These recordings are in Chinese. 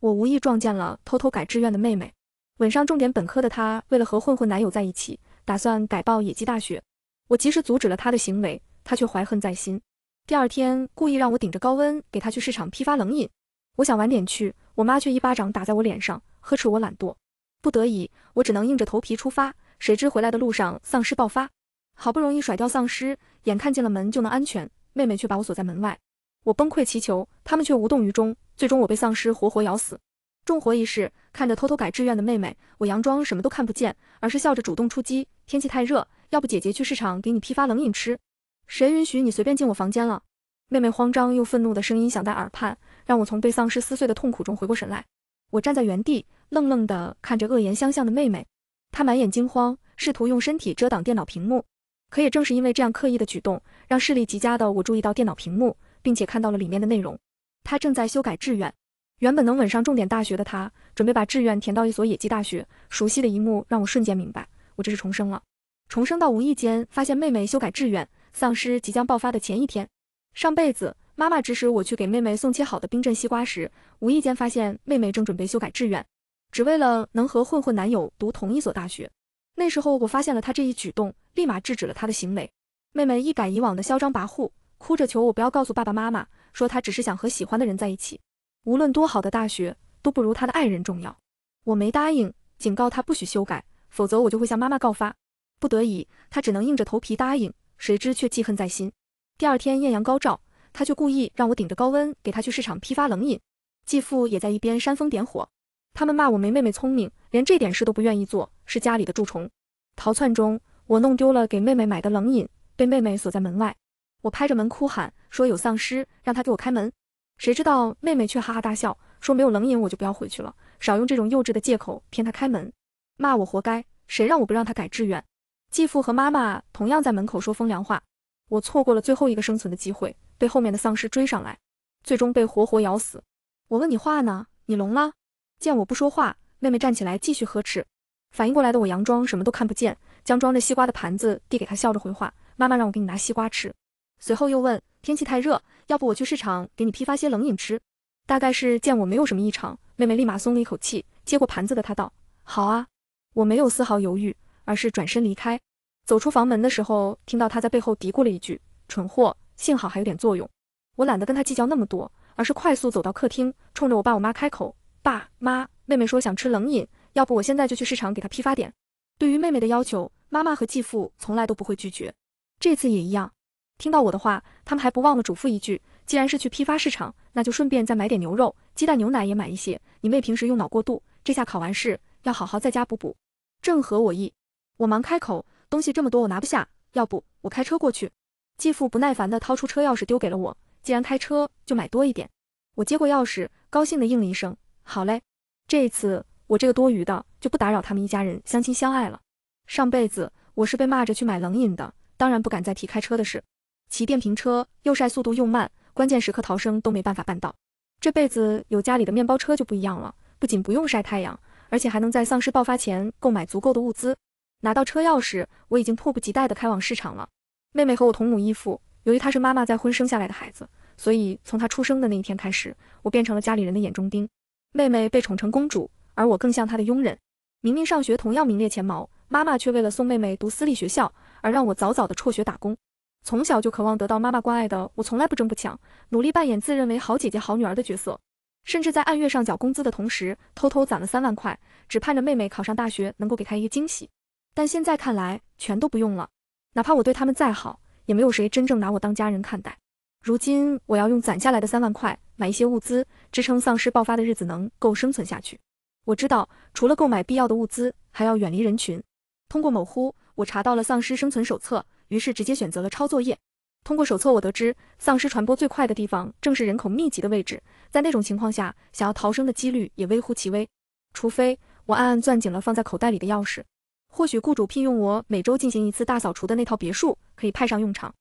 我无意撞见了偷偷改志愿的妹妹，稳上重点本科的她，为了和混混男友在一起，打算改报野鸡大学。我及时阻止了她的行为，她却怀恨在心。第二天，故意让我顶着高温给她去市场批发冷饮。我想晚点去，我妈却一巴掌打在我脸上，呵斥我懒惰。不得已，我只能硬着头皮出发。谁知回来的路上丧尸爆发，好不容易甩掉丧尸，眼看进了门就能安全，妹妹却把我锁在门外。我崩溃祈求，他们却无动于衷。最终我被丧尸活活咬死，重活一世，看着偷偷改志愿的妹妹，我佯装什么都看不见，而是笑着主动出击。天气太热，要不姐姐去市场给你批发冷饮吃？谁允许你随便进我房间了？妹妹慌张又愤怒的声音响在耳畔，让我从被丧尸撕碎的痛苦中回过神来。我站在原地，愣愣的看着恶言相向的妹妹，她满眼惊慌，试图用身体遮挡电脑屏幕。可也正是因为这样刻意的举动，让视力极佳的我注意到电脑屏幕，并且看到了里面的内容。他正在修改志愿，原本能稳上重点大学的他，准备把志愿填到一所野鸡大学。熟悉的一幕让我瞬间明白，我这是重生了，重生到无意间发现妹妹修改志愿，丧尸即将爆发的前一天。上辈子，妈妈指使我去给妹妹送切好的冰镇西瓜时，无意间发现妹妹正准备修改志愿，只为了能和混混男友读同一所大学。那时候我发现了她这一举动，立马制止了她的行为。妹妹一改以往的嚣张跋扈，哭着求我不要告诉爸爸妈妈。说他只是想和喜欢的人在一起，无论多好的大学都不如他的爱人重要。我没答应，警告他不许修改，否则我就会向妈妈告发。不得已，他只能硬着头皮答应，谁知却记恨在心。第二天艳阳高照，他却故意让我顶着高温给他去市场批发冷饮。继父也在一边煽风点火，他们骂我没妹妹聪明，连这点事都不愿意做，是家里的蛀虫。逃窜中，我弄丢了给妹妹买的冷饮，被妹妹锁在门外。我拍着门哭喊，说有丧尸，让他给我开门。谁知道妹妹却哈哈大笑，说没有冷饮我就不要回去了，少用这种幼稚的借口骗他开门，骂我活该，谁让我不让他改志愿。继父和妈妈同样在门口说风凉话。我错过了最后一个生存的机会，被后面的丧尸追上来，最终被活活咬死。我问你话呢，你聋了？见我不说话，妹妹站起来继续呵斥。反应过来的我佯装什么都看不见，将装着西瓜的盘子递给她，笑着回话：妈妈让我给你拿西瓜吃。随后又问：“天气太热，要不我去市场给你批发些冷饮吃？”大概是见我没有什么异常，妹妹立马松了一口气，接过盘子的她道：“好啊。”我没有丝毫犹豫，而是转身离开。走出房门的时候，听到她在背后嘀咕了一句：“蠢货，幸好还有点作用。”我懒得跟她计较那么多，而是快速走到客厅，冲着我爸我妈开口：“爸妈，妹妹说想吃冷饮，要不我现在就去市场给她批发点？”对于妹妹的要求，妈妈和继父从来都不会拒绝，这次也一样。听到我的话，他们还不忘了嘱咐一句：既然是去批发市场，那就顺便再买点牛肉、鸡蛋、牛奶也买一些。你妹平时用脑过度，这下考完试要好好在家补补，正合我意。我忙开口，东西这么多我拿不下，要不我开车过去。继父不耐烦地掏出车钥匙丢给了我，既然开车就买多一点。我接过钥匙，高兴地应了一声：好嘞。这一次我这个多余的就不打扰他们一家人相亲相爱了。上辈子我是被骂着去买冷饮的，当然不敢再提开车的事。骑电瓶车又晒速度又慢，关键时刻逃生都没办法办到。这辈子有家里的面包车就不一样了，不仅不用晒太阳，而且还能在丧尸爆发前购买足够的物资。拿到车钥匙，我已经迫不及待地开往市场了。妹妹和我同母异父，由于她是妈妈在婚生下来的孩子，所以从她出生的那一天开始，我变成了家里人的眼中钉。妹妹被宠成公主，而我更像她的佣人。明明上学同样名列前茅，妈妈却为了送妹妹读私立学校，而让我早早的辍学打工。从小就渴望得到妈妈关爱的我，从来不争不抢，努力扮演自认为好姐姐、好女儿的角色。甚至在按月上缴工资的同时，偷偷攒了三万块，只盼着妹妹考上大学能够给她一个惊喜。但现在看来，全都不用了。哪怕我对他们再好，也没有谁真正拿我当家人看待。如今，我要用攒下来的三万块买一些物资，支撑丧尸爆发的日子能够生存下去。我知道，除了购买必要的物资，还要远离人群。通过某乎，我查到了丧尸生存手册。于是直接选择了抄作业。通过手册，我得知丧尸传播最快的地方正是人口密集的位置，在那种情况下，想要逃生的几率也微乎其微。除非我暗暗攥紧了放在口袋里的钥匙，或许雇主聘用我每周进行一次大扫除的那套别墅可以派上用场。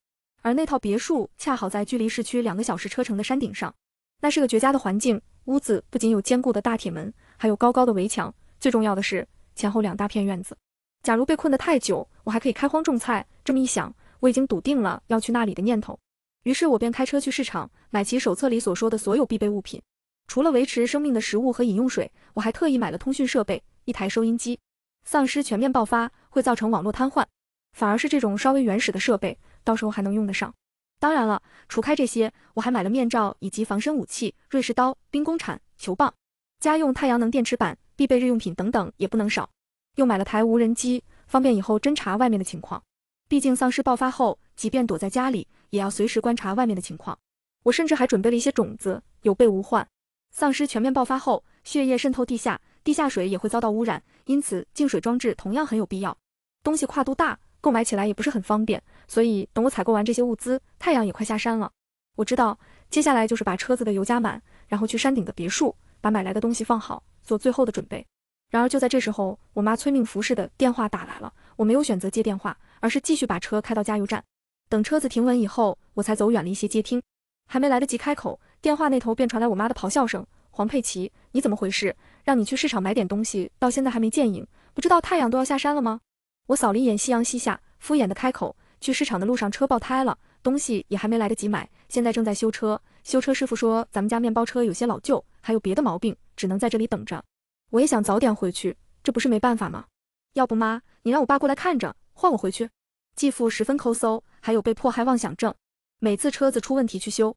而那套别墅恰好在距离市区两个小时车程的山顶上，那是个绝佳的环境。屋子不仅有坚固的大铁门，还有高高的围墙，最重要的是前后两大片院子。假如被困得太久，我还可以开荒种菜。这么一想，我已经笃定了要去那里的念头。于是，我便开车去市场买齐手册里所说的所有必备物品。除了维持生命的食物和饮用水，我还特意买了通讯设备，一台收音机。丧尸全面爆发会造成网络瘫痪，反而是这种稍微原始的设备，到时候还能用得上。当然了，除开这些，我还买了面罩以及防身武器——瑞士刀、兵工铲、球棒、家用太阳能电池板、必备日用品等等，也不能少。又买了台无人机，方便以后侦查外面的情况。毕竟丧尸爆发后，即便躲在家里，也要随时观察外面的情况。我甚至还准备了一些种子，有备无患。丧尸全面爆发后，血液渗透地下，地下水也会遭到污染，因此净水装置同样很有必要。东西跨度大，购买起来也不是很方便，所以等我采购完这些物资，太阳也快下山了。我知道，接下来就是把车子的油加满，然后去山顶的别墅，把买来的东西放好，做最后的准备。然而，就在这时候，我妈催命服侍的电话打来了。我没有选择接电话，而是继续把车开到加油站。等车子停稳以后，我才走远了一些接听。还没来得及开口，电话那头便传来我妈的咆哮声：“黄佩奇，你怎么回事？让你去市场买点东西，到现在还没见影，不知道太阳都要下山了吗？”我扫了一眼夕阳西下，敷衍的开口：“去市场的路上车爆胎了，东西也还没来得及买，现在正在修车。修车师傅说咱们家面包车有些老旧，还有别的毛病，只能在这里等着。”我也想早点回去，这不是没办法吗？要不妈，你让我爸过来看着，换我回去。继父十分抠搜，还有被迫害妄想症，每次车子出问题去修，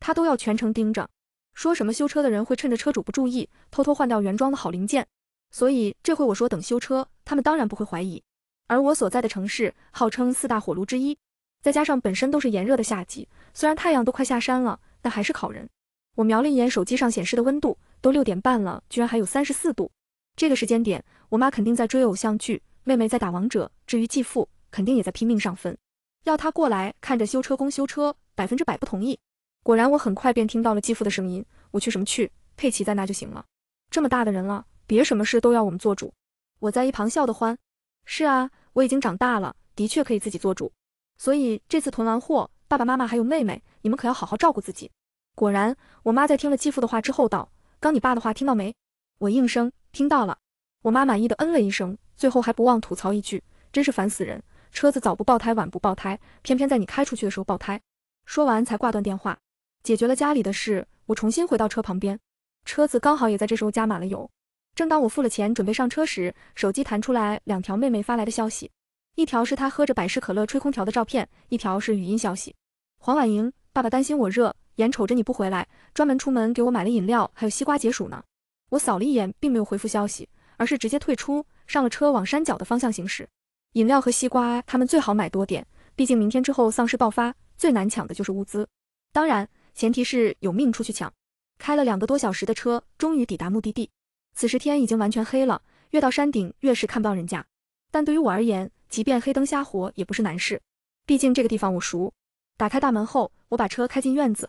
他都要全程盯着，说什么修车的人会趁着车主不注意，偷偷换掉原装的好零件。所以这回我说等修车，他们当然不会怀疑。而我所在的城市号称四大火炉之一，再加上本身都是炎热的夏季，虽然太阳都快下山了，但还是烤人。我瞄了一眼手机上显示的温度。都六点半了，居然还有三十四度。这个时间点，我妈肯定在追偶像剧，妹妹在打王者。至于继父，肯定也在拼命上分。要他过来看着修车工修车，百分之百不同意。果然，我很快便听到了继父的声音。我去什么去？佩奇在那就行了。这么大的人了，别什么事都要我们做主。我在一旁笑得欢。是啊，我已经长大了，的确可以自己做主。所以这次囤完货，爸爸妈妈还有妹妹，你们可要好好照顾自己。果然，我妈在听了继父的话之后道。刚你爸的话听到没？我应声听到了，我妈满意的嗯了一声，最后还不忘吐槽一句，真是烦死人，车子早不爆胎晚不爆胎，偏偏在你开出去的时候爆胎。说完才挂断电话，解决了家里的事，我重新回到车旁边，车子刚好也在这时候加满了油。正当我付了钱准备上车时，手机弹出来两条妹妹发来的消息，一条是她喝着百事可乐吹空调的照片，一条是语音消息，黄婉莹，爸爸担心我热。眼瞅着你不回来，专门出门给我买了饮料，还有西瓜解暑呢。我扫了一眼，并没有回复消息，而是直接退出，上了车往山脚的方向行驶。饮料和西瓜，他们最好买多点，毕竟明天之后丧尸爆发，最难抢的就是物资。当然，前提是有命出去抢。开了两个多小时的车，终于抵达目的地。此时天已经完全黑了，越到山顶越是看不到人家。但对于我而言，即便黑灯瞎火也不是难事，毕竟这个地方我熟。打开大门后，我把车开进院子。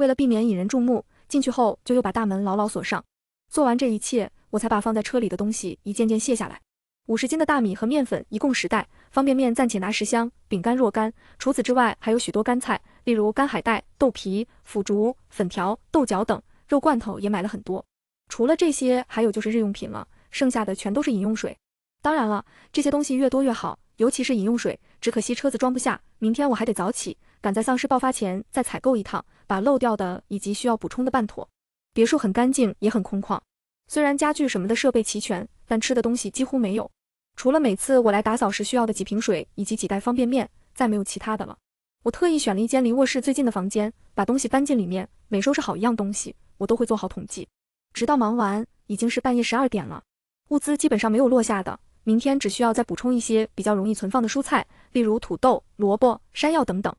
为了避免引人注目，进去后就又把大门牢牢锁上。做完这一切，我才把放在车里的东西一件件卸下来。五十斤的大米和面粉一共十袋，方便面暂且拿十箱，饼干若干。除此之外，还有许多干菜，例如干海带、豆皮、腐竹、粉条、豆角等。肉罐头也买了很多。除了这些，还有就是日用品了。剩下的全都是饮用水。当然了，这些东西越多越好，尤其是饮用水。只可惜车子装不下，明天我还得早起。赶在丧尸爆发前再采购一趟，把漏掉的以及需要补充的办妥。别墅很干净，也很空旷。虽然家具什么的设备齐全，但吃的东西几乎没有，除了每次我来打扫时需要的几瓶水以及几袋方便面，再没有其他的了。我特意选了一间离卧室最近的房间，把东西搬进里面。每收拾好一样东西，我都会做好统计，直到忙完，已经是半夜十二点了。物资基本上没有落下的，明天只需要再补充一些比较容易存放的蔬菜，例如土豆、萝卜、山药等等。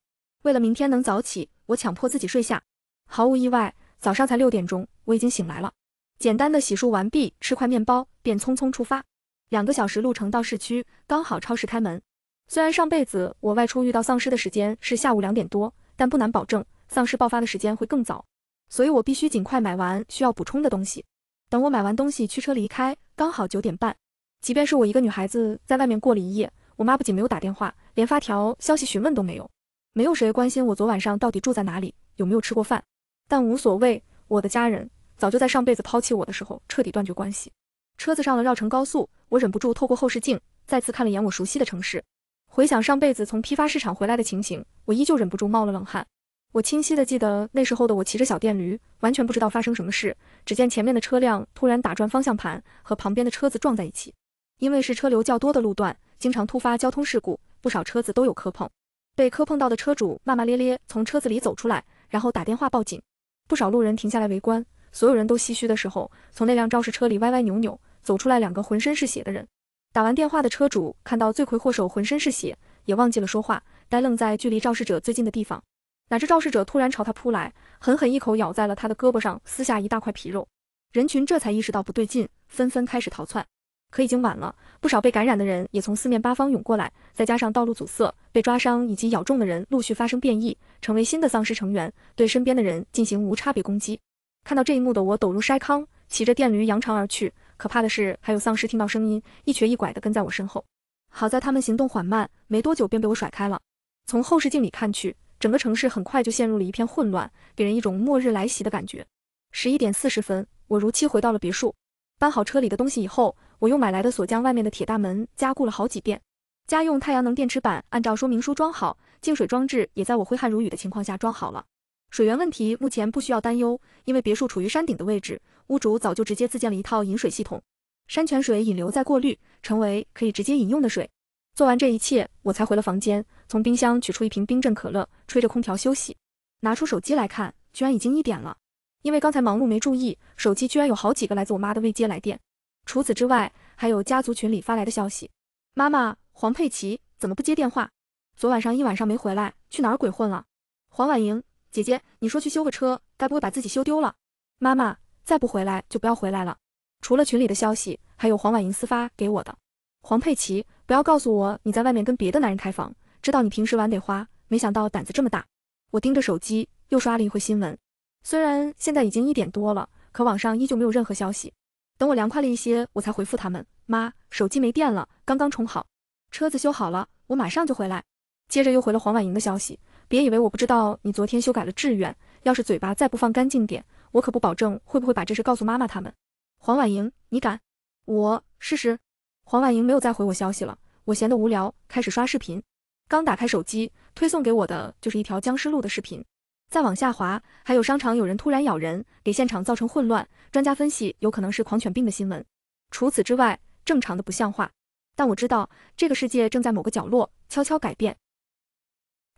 为了明天能早起，我强迫自己睡下。毫无意外，早上才六点钟，我已经醒来了。简单的洗漱完毕，吃块面包，便匆匆出发。两个小时路程到市区，刚好超市开门。虽然上辈子我外出遇到丧尸的时间是下午两点多，但不难保证丧尸爆发的时间会更早，所以我必须尽快买完需要补充的东西。等我买完东西驱车离开，刚好九点半。即便是我一个女孩子在外面过了一夜，我妈不仅没有打电话，连发条消息询问都没有。没有谁关心我昨晚上到底住在哪里，有没有吃过饭，但无所谓。我的家人早就在上辈子抛弃我的时候彻底断绝关系。车子上了绕城高速，我忍不住透过后视镜再次看了眼我熟悉的城市，回想上辈子从批发市场回来的情形，我依旧忍不住冒了冷汗。我清晰的记得那时候的我骑着小电驴，完全不知道发生什么事，只见前面的车辆突然打转方向盘，和旁边的车子撞在一起。因为是车流较多的路段，经常突发交通事故，不少车子都有磕碰。被磕碰到的车主骂骂咧咧从车子里走出来，然后打电话报警。不少路人停下来围观，所有人都唏嘘的时候，从那辆肇事车里歪歪扭扭走出来两个浑身是血的人。打完电话的车主看到罪魁祸首浑身是血，也忘记了说话，呆愣在距离肇事者最近的地方。哪知肇事者突然朝他扑来，狠狠一口咬在了他的胳膊上，撕下一大块皮肉。人群这才意识到不对劲，纷纷开始逃窜。可已经晚了，不少被感染的人也从四面八方涌过来，再加上道路阻塞，被抓伤以及咬中的人陆续发生变异，成为新的丧尸成员，对身边的人进行无差别攻击。看到这一幕的我抖如筛糠，骑着电驴扬长而去。可怕的是，还有丧尸听到声音，一瘸一拐的跟在我身后。好在他们行动缓慢，没多久便被我甩开了。从后视镜里看去，整个城市很快就陷入了一片混乱，给人一种末日来袭的感觉。十一点四十分，我如期回到了别墅，搬好车里的东西以后。我用买来的锁将外面的铁大门加固了好几遍，家用太阳能电池板按照说明书装好，净水装置也在我挥汗如雨的情况下装好了。水源问题目前不需要担忧，因为别墅处于山顶的位置，屋主早就直接自建了一套饮水系统，山泉水引流再过滤，成为可以直接饮用的水。做完这一切，我才回了房间，从冰箱取出一瓶冰镇可乐，吹着空调休息。拿出手机来看，居然已经一点了，因为刚才忙碌没注意，手机居然有好几个来自我妈的未接来电。除此之外，还有家族群里发来的消息。妈妈，黄佩奇怎么不接电话？昨晚上一晚上没回来，去哪儿鬼混了？黄婉莹姐姐，你说去修个车，该不会把自己修丢了？妈妈，再不回来就不要回来了。除了群里的消息，还有黄婉莹私发给我的。黄佩奇，不要告诉我你在外面跟别的男人开房。知道你平时玩得花，没想到胆子这么大。我盯着手机，又刷了一会新闻。虽然现在已经一点多了，可网上依旧没有任何消息。等我凉快了一些，我才回复他们。妈，手机没电了，刚刚充好。车子修好了，我马上就回来。接着又回了黄婉莹的消息。别以为我不知道你昨天修改了志愿，要是嘴巴再不放干净点，我可不保证会不会把这事告诉妈妈他们。黄婉莹，你敢？我试试。黄婉莹没有再回我消息了。我闲得无聊，开始刷视频。刚打开手机，推送给我的就是一条僵尸路的视频。再往下滑，还有商场有人突然咬人，给现场造成混乱。专家分析，有可能是狂犬病的新闻。除此之外，正常的不像话。但我知道，这个世界正在某个角落悄悄改变。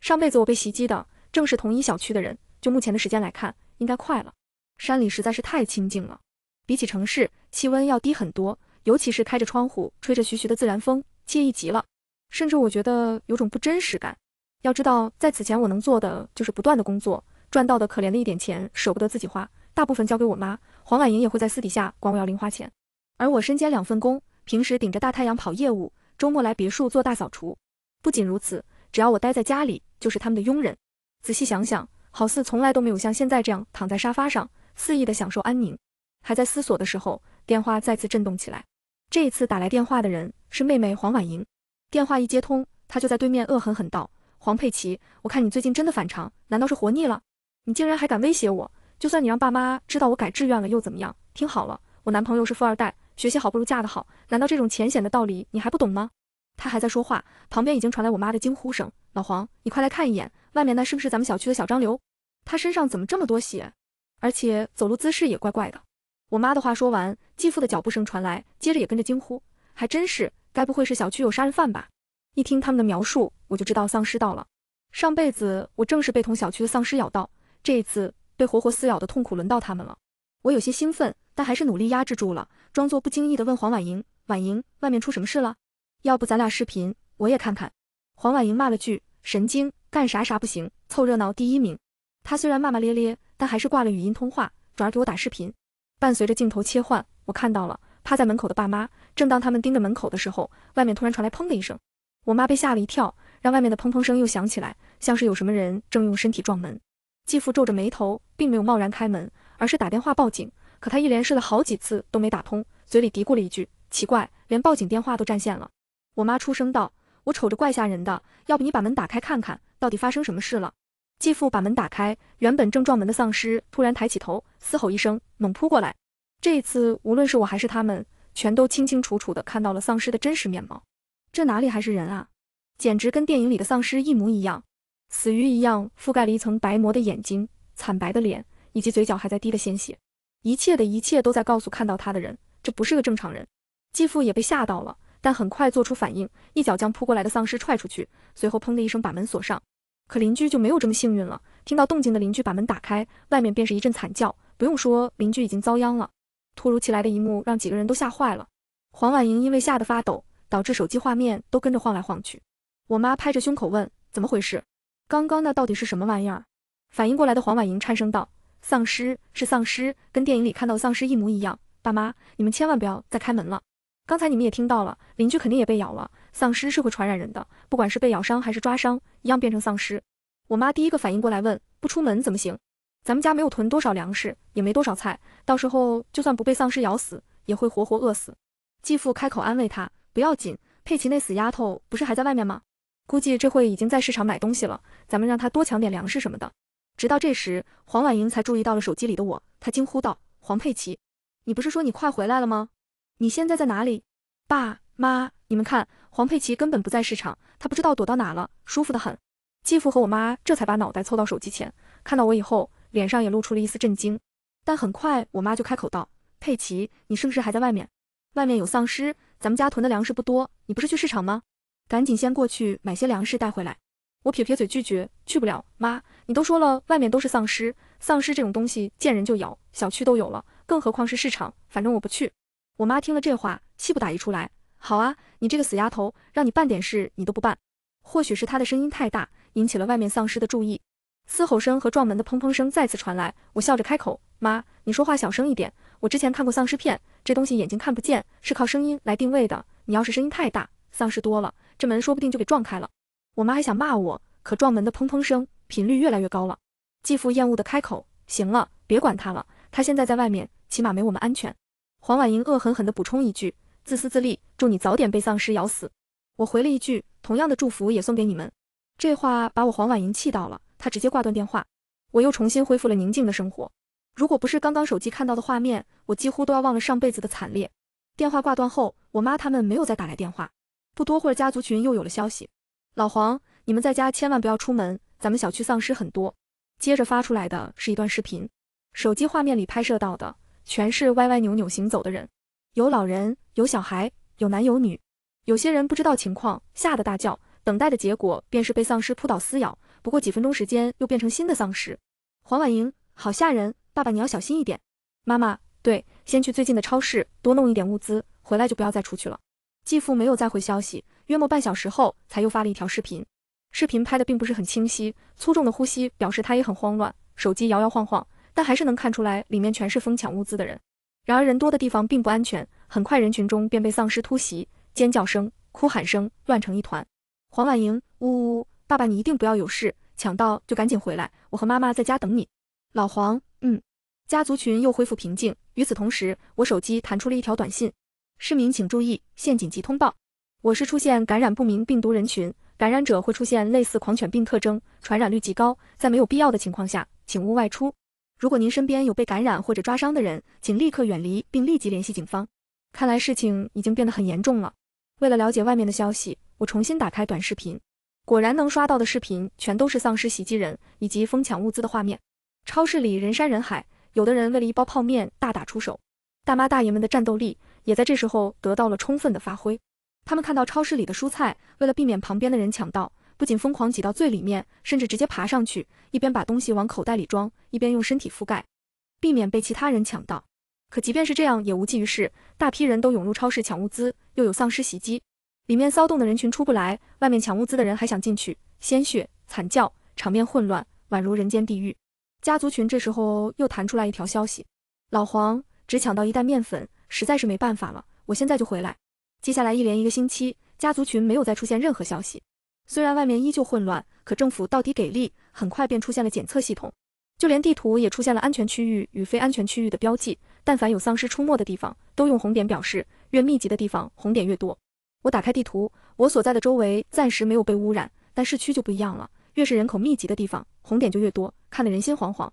上辈子我被袭击的正是同一小区的人。就目前的时间来看，应该快了。山里实在是太清静了，比起城市，气温要低很多。尤其是开着窗户，吹着徐徐的自然风，惬意极了。甚至我觉得有种不真实感。要知道，在此前我能做的就是不断的工作，赚到的可怜的一点钱舍不得自己花，大部分交给我妈。黄婉莹也会在私底下管我要零花钱，而我身兼两份工，平时顶着大太阳跑业务，周末来别墅做大扫除。不仅如此，只要我待在家里，就是他们的佣人。仔细想想，好似从来都没有像现在这样躺在沙发上肆意的享受安宁。还在思索的时候，电话再次震动起来。这一次打来电话的人是妹妹黄婉莹。电话一接通，她就在对面恶狠狠道。黄佩琪，我看你最近真的反常，难道是活腻了？你竟然还敢威胁我！就算你让爸妈知道我改志愿了又怎么样？听好了，我男朋友是富二代，学习好不如嫁得好，难道这种浅显的道理你还不懂吗？他还在说话，旁边已经传来我妈的惊呼声：“老黄，你快来看一眼，外面那是不是咱们小区的小张刘？他身上怎么这么多血？而且走路姿势也怪怪的。”我妈的话说完，继父的脚步声传来，接着也跟着惊呼：“还真是，该不会是小区有杀人犯吧？”一听他们的描述，我就知道丧尸到了。上辈子我正是被同小区的丧尸咬到，这一次被活活撕咬的痛苦轮到他们了。我有些兴奋，但还是努力压制住了，装作不经意的问黄婉莹：“婉莹，外面出什么事了？要不咱俩视频，我也看看。”黄婉莹骂了句：“神经，干啥啥不行，凑热闹第一名。”她虽然骂骂咧咧，但还是挂了语音通话，转而给我打视频。伴随着镜头切换，我看到了趴在门口的爸妈。正当他们盯着门口的时候，外面突然传来砰的一声。我妈被吓了一跳，让外面的砰砰声又响起来，像是有什么人正用身体撞门。继父皱着眉头，并没有贸然开门，而是打电话报警。可他一连试了好几次都没打通，嘴里嘀咕了一句：“奇怪，连报警电话都占线了。”我妈出声道：“我瞅着怪吓人的，要不你把门打开看看，到底发生什么事了？”继父把门打开，原本正撞门的丧尸突然抬起头，嘶吼一声，猛扑过来。这一次，无论是我还是他们，全都清清楚楚地看到了丧尸的真实面貌。这哪里还是人啊？简直跟电影里的丧尸一模一样，死鱼一样覆盖了一层白膜的眼睛，惨白的脸，以及嘴角还在滴的鲜血，一切的一切都在告诉看到他的人，这不是个正常人。继父也被吓到了，但很快做出反应，一脚将扑过来的丧尸踹出去，随后砰的一声把门锁上。可邻居就没有这么幸运了，听到动静的邻居把门打开，外面便是一阵惨叫。不用说，邻居已经遭殃了。突如其来的一幕让几个人都吓坏了。黄婉莹因为吓得发抖。导致手机画面都跟着晃来晃去。我妈拍着胸口问：“怎么回事？刚刚那到底是什么玩意儿？”反应过来的黄婉莹颤声道：“丧尸，是丧尸，跟电影里看到的丧尸一模一样。爸妈，你们千万不要再开门了。刚才你们也听到了，邻居肯定也被咬了。丧尸是会传染人的，不管是被咬伤还是抓伤，一样变成丧尸。”我妈第一个反应过来问：“不出门怎么行？咱们家没有囤多少粮食，也没多少菜，到时候就算不被丧尸咬死，也会活活饿死。”继父开口安慰她。不要紧，佩奇那死丫头不是还在外面吗？估计这会已经在市场买东西了，咱们让她多抢点粮食什么的。直到这时，黄婉莹才注意到了手机里的我，她惊呼道：“黄佩奇，你不是说你快回来了吗？你现在在哪里？爸妈，你们看，黄佩奇根本不在市场，她不知道躲到哪了，舒服的很。”继父和我妈这才把脑袋凑到手机前，看到我以后，脸上也露出了一丝震惊。但很快，我妈就开口道：“佩奇，你是不是还在外面？外面有丧尸。”咱们家囤的粮食不多，你不是去市场吗？赶紧先过去买些粮食带回来。我撇撇嘴拒绝，去不了。妈，你都说了，外面都是丧尸，丧尸这种东西见人就咬，小区都有了，更何况是市场？反正我不去。我妈听了这话，气不打一处来。好啊，你这个死丫头，让你办点事你都不办。或许是她的声音太大，引起了外面丧尸的注意。嘶吼声和撞门的砰砰声再次传来，我笑着开口：“妈，你说话小声一点，我之前看过丧尸片，这东西眼睛看不见，是靠声音来定位的。你要是声音太大，丧尸多了，这门说不定就给撞开了。”我妈还想骂我，可撞门的砰砰声频率越来越高了。继父厌恶的开口：“行了，别管他了，他现在在外面，起码没我们安全。”黄婉莹恶狠狠地补充一句：“自私自利，祝你早点被丧尸咬死。”我回了一句：“同样的祝福也送给你们。”这话把我黄婉莹气到了。他直接挂断电话，我又重新恢复了宁静的生活。如果不是刚刚手机看到的画面，我几乎都要忘了上辈子的惨烈。电话挂断后，我妈他们没有再打来电话。不多会儿，家族群又有了消息：老黄，你们在家千万不要出门，咱们小区丧尸很多。接着发出来的是一段视频，手机画面里拍摄到的全是歪歪扭扭行走的人，有老人，有小孩，有男有女。有些人不知道情况，吓得大叫，等待的结果便是被丧尸扑倒撕咬。不过几分钟时间又变成新的丧尸，黄婉莹，好吓人！爸爸你要小心一点。妈妈，对，先去最近的超市多弄一点物资，回来就不要再出去了。继父没有再回消息，约莫半小时后才又发了一条视频，视频拍的并不是很清晰，粗重的呼吸表示他也很慌乱，手机摇摇晃晃，但还是能看出来里面全是疯抢物资的人。然而人多的地方并不安全，很快人群中便被丧尸突袭，尖叫声、哭喊声乱成一团。黄婉莹，呜呜。爸爸，你一定不要有事，抢到就赶紧回来，我和妈妈在家等你。老黄，嗯，家族群又恢复平静。与此同时，我手机弹出了一条短信：市民请注意，现紧急通报，我市出现感染不明病毒人群，感染者会出现类似狂犬病特征，传染率极高，在没有必要的情况下，请勿外出。如果您身边有被感染或者抓伤的人，请立刻远离并立即联系警方。看来事情已经变得很严重了。为了了解外面的消息，我重新打开短视频。果然能刷到的视频全都是丧尸袭击人以及疯抢物资的画面。超市里人山人海，有的人为了一包泡面大打出手。大妈大爷们的战斗力也在这时候得到了充分的发挥。他们看到超市里的蔬菜，为了避免旁边的人抢到，不仅疯狂挤到最里面，甚至直接爬上去，一边把东西往口袋里装，一边用身体覆盖，避免被其他人抢到。可即便是这样，也无济于事。大批人都涌入超市抢物资，又有丧尸袭击。里面骚动的人群出不来，外面抢物资的人还想进去，鲜血、惨叫，场面混乱，宛如人间地狱。家族群这时候又弹出来一条消息：老黄只抢到一袋面粉，实在是没办法了，我现在就回来。接下来一连一个星期，家族群没有再出现任何消息。虽然外面依旧混乱，可政府到底给力，很快便出现了检测系统，就连地图也出现了安全区域与非安全区域的标记。但凡有丧尸出没的地方，都用红点表示，越密集的地方红点越多。我打开地图，我所在的周围暂时没有被污染，但市区就不一样了。越是人口密集的地方，红点就越多，看得人心惶惶。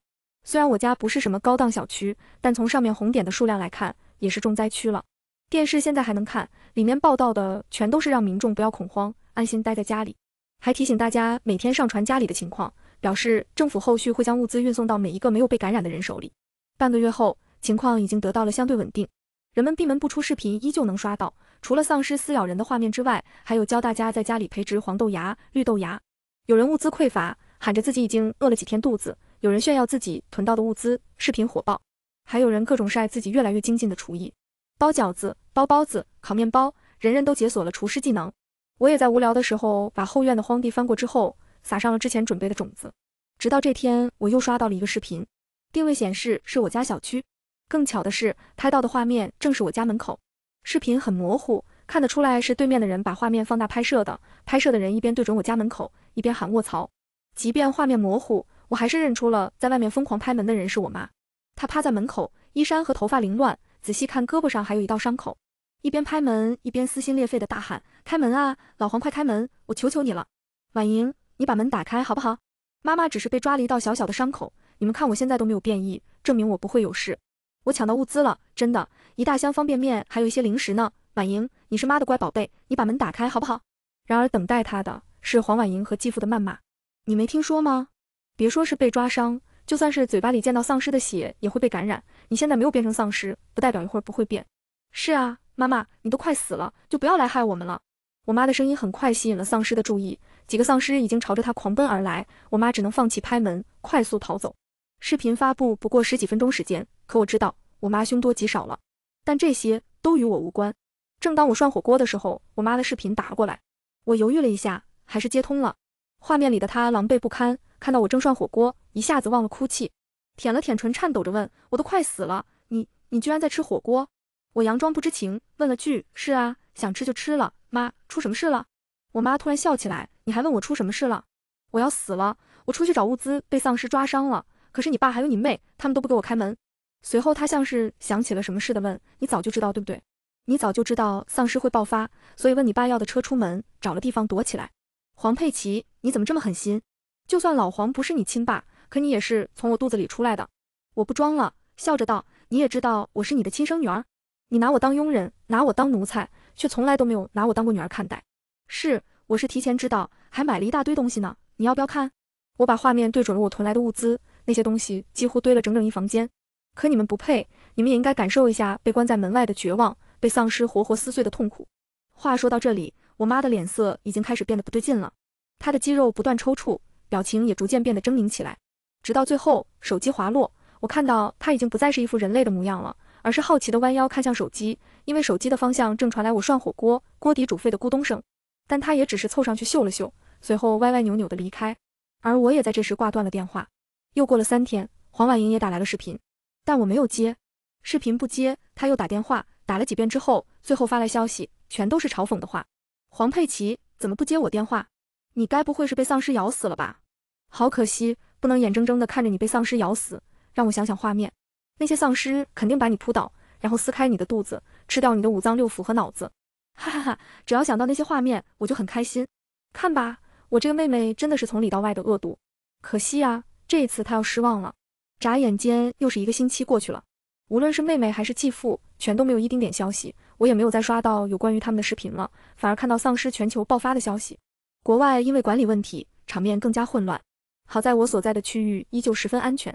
虽然我家不是什么高档小区，但从上面红点的数量来看，也是重灾区了。电视现在还能看，里面报道的全都是让民众不要恐慌，安心待在家里，还提醒大家每天上传家里的情况，表示政府后续会将物资运送到每一个没有被感染的人手里。半个月后，情况已经得到了相对稳定，人们闭门不出，视频依旧能刷到。除了丧尸撕咬人的画面之外，还有教大家在家里培植黄豆芽、绿豆芽。有人物资匮乏，喊着自己已经饿了几天肚子；有人炫耀自己囤到的物资。视频火爆，还有人各种晒自己越来越精进的厨艺，包饺子、包包子、烤面包，人人都解锁了厨师技能。我也在无聊的时候，把后院的荒地翻过之后，撒上了之前准备的种子。直到这天，我又刷到了一个视频，定位显示是我家小区。更巧的是，拍到的画面正是我家门口。视频很模糊，看得出来是对面的人把画面放大拍摄的。拍摄的人一边对准我家门口，一边喊“卧槽”。即便画面模糊，我还是认出了在外面疯狂拍门的人是我妈。她趴在门口，衣衫和头发凌乱，仔细看胳膊上还有一道伤口。一边拍门，一边撕心裂肺的大喊：“开门啊，老黄快开门，我求求你了，婉莹，你把门打开好不好？妈妈只是被抓了一道小小的伤口，你们看我现在都没有变异，证明我不会有事。”我抢到物资了，真的，一大箱方便面，还有一些零食呢。婉莹，你是妈的乖宝贝，你把门打开好不好？然而等待他的是黄婉莹和继父的谩骂。你没听说吗？别说是被抓伤，就算是嘴巴里见到丧尸的血也会被感染。你现在没有变成丧尸，不代表一会儿不会变。是啊，妈妈，你都快死了，就不要来害我们了。我妈的声音很快吸引了丧尸的注意，几个丧尸已经朝着她狂奔而来，我妈只能放弃拍门，快速逃走。视频发布不过十几分钟时间。可我知道我妈凶多吉少了，但这些都与我无关。正当我涮火锅的时候，我妈的视频打了过来，我犹豫了一下，还是接通了。画面里的她狼狈不堪，看到我正涮火锅，一下子忘了哭泣，舔了舔唇，颤抖着问我：“都快死了，你你居然在吃火锅？”我佯装不知情，问了句：“是啊，想吃就吃了。”妈，出什么事了？我妈突然笑起来：“你还问我出什么事了？我要死了！我出去找物资，被丧尸抓伤了。可是你爸还有你妹，他们都不给我开门。”随后，他像是想起了什么似的问：“你早就知道对不对？你早就知道丧尸会爆发，所以问你爸要的车出门，找了地方躲起来。”黄佩琪，你怎么这么狠心？就算老黄不是你亲爸，可你也是从我肚子里出来的。我不装了，笑着道：“你也知道我是你的亲生女儿，你拿我当佣人，拿我当奴才，却从来都没有拿我当过女儿看待。”是，我是提前知道，还买了一大堆东西呢。你要不要看？我把画面对准了我囤来的物资，那些东西几乎堆了整整一房间。可你们不配，你们也应该感受一下被关在门外的绝望，被丧尸活活撕碎的痛苦。话说到这里，我妈的脸色已经开始变得不对劲了，她的肌肉不断抽搐，表情也逐渐变得狰狞起来。直到最后，手机滑落，我看到她已经不再是一副人类的模样了，而是好奇的弯腰看向手机，因为手机的方向正传来我涮火锅锅底煮沸的咕咚声。但她也只是凑上去嗅了嗅，随后歪歪扭扭的离开。而我也在这时挂断了电话。又过了三天，黄婉莹也打来了视频。但我没有接，视频不接，他又打电话，打了几遍之后，最后发来消息，全都是嘲讽的话。黄佩琪，怎么不接我电话？你该不会是被丧尸咬死了吧？好可惜，不能眼睁睁的看着你被丧尸咬死。让我想想画面，那些丧尸肯定把你扑倒，然后撕开你的肚子，吃掉你的五脏六腑和脑子。哈哈哈，只要想到那些画面，我就很开心。看吧，我这个妹妹真的是从里到外的恶毒。可惜啊，这一次她要失望了。眨眼间又是一个星期过去了，无论是妹妹还是继父，全都没有一丁点消息。我也没有再刷到有关于他们的视频了，反而看到丧尸全球爆发的消息。国外因为管理问题，场面更加混乱。好在我所在的区域依旧十分安全，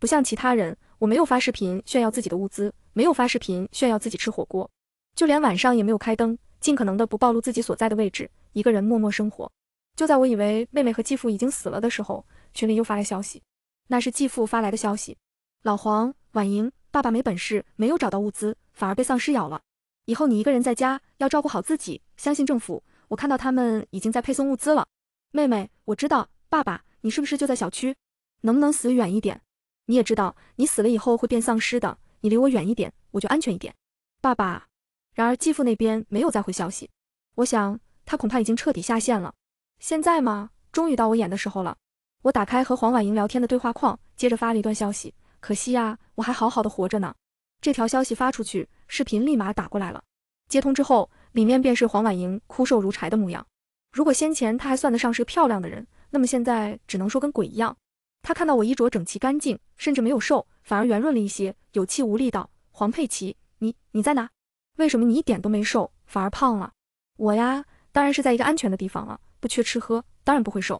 不像其他人，我没有发视频炫耀自己的物资，没有发视频炫耀自己吃火锅，就连晚上也没有开灯，尽可能的不暴露自己所在的位置，一个人默默生活。就在我以为妹妹和继父已经死了的时候，群里又发来消息。那是继父发来的消息，老黄，婉莹，爸爸没本事，没有找到物资，反而被丧尸咬了。以后你一个人在家，要照顾好自己，相信政府。我看到他们已经在配送物资了。妹妹，我知道，爸爸，你是不是就在小区？能不能死远一点？你也知道，你死了以后会变丧尸的。你离我远一点，我就安全一点。爸爸，然而继父那边没有再回消息，我想他恐怕已经彻底下线了。现在吗？终于到我演的时候了。我打开和黄婉莹聊天的对话框，接着发了一段消息。可惜呀，我还好好的活着呢。这条消息发出去，视频立马打过来了。接通之后，里面便是黄婉莹枯瘦如柴的模样。如果先前她还算得上是个漂亮的人，那么现在只能说跟鬼一样。她看到我衣着整齐干净，甚至没有瘦，反而圆润了一些，有气无力道：“黄佩琪，你你在哪？为什么你一点都没瘦，反而胖了？我呀，当然是在一个安全的地方了，不缺吃喝，当然不会瘦。”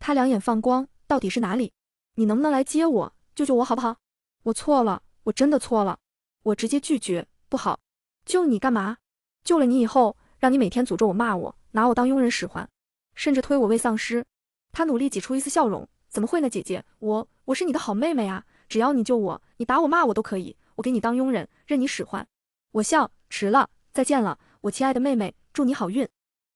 他两眼放光，到底是哪里？你能不能来接我，救救我好不好？我错了，我真的错了。我直接拒绝不好，救你干嘛？救了你以后，让你每天诅咒我、骂我，拿我当佣人使唤，甚至推我为丧尸。他努力挤出一丝笑容，怎么会呢姐姐，我我是你的好妹妹啊，只要你救我，你打我骂我都可以，我给你当佣人，任你使唤。我笑，迟了，再见了，我亲爱的妹妹，祝你好运。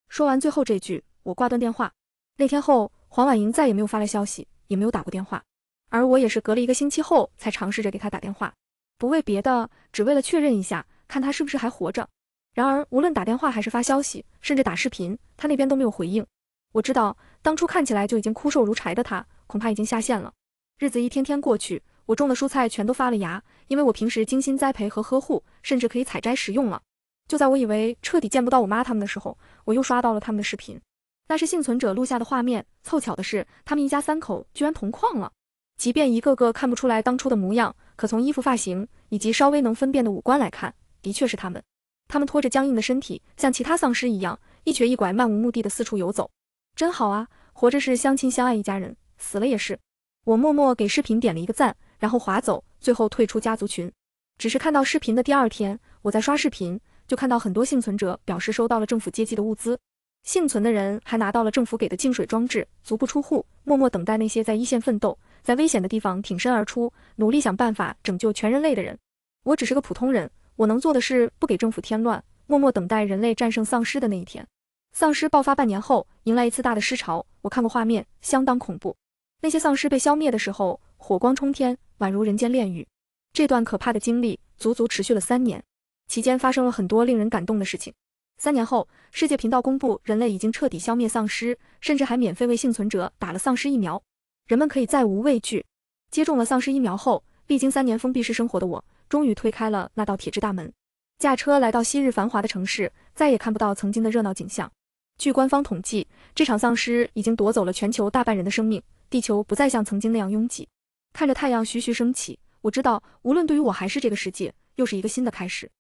说完最后这句，我挂断电话。那天后。黄婉莹再也没有发来消息，也没有打过电话，而我也是隔了一个星期后才尝试着给她打电话，不为别的，只为了确认一下，看她是不是还活着。然而，无论打电话还是发消息，甚至打视频，她那边都没有回应。我知道，当初看起来就已经枯瘦如柴的她，恐怕已经下线了。日子一天天过去，我种的蔬菜全都发了芽，因为我平时精心栽培和呵护，甚至可以采摘食用了。就在我以为彻底见不到我妈他们的时候，我又刷到了他们的视频。那是幸存者录下的画面，凑巧的是，他们一家三口居然同框了。即便一个个看不出来当初的模样，可从衣服、发型以及稍微能分辨的五官来看，的确是他们。他们拖着僵硬的身体，像其他丧尸一样，一瘸一拐、漫无目的的四处游走。真好啊，活着是相亲相爱一家人，死了也是。我默默给视频点了一个赞，然后划走，最后退出家族群。只是看到视频的第二天，我在刷视频，就看到很多幸存者表示收到了政府接济的物资。幸存的人还拿到了政府给的净水装置，足不出户，默默等待那些在一线奋斗、在危险的地方挺身而出、努力想办法拯救全人类的人。我只是个普通人，我能做的是不给政府添乱，默默等待人类战胜丧尸的那一天。丧尸爆发半年后，迎来一次大的尸潮，我看过画面，相当恐怖。那些丧尸被消灭的时候，火光冲天，宛如人间炼狱。这段可怕的经历足足持续了三年，期间发生了很多令人感动的事情。三年后，世界频道公布人类已经彻底消灭丧尸，甚至还免费为幸存者打了丧尸疫苗，人们可以再无畏惧。接种了丧尸疫苗后，历经三年封闭式生活的我，终于推开了那道铁质大门，驾车来到昔日繁华的城市，再也看不到曾经的热闹景象。据官方统计，这场丧尸已经夺走了全球大半人的生命，地球不再像曾经那样拥挤。看着太阳徐徐升起，我知道，无论对于我还是这个世界，又是一个新的开始。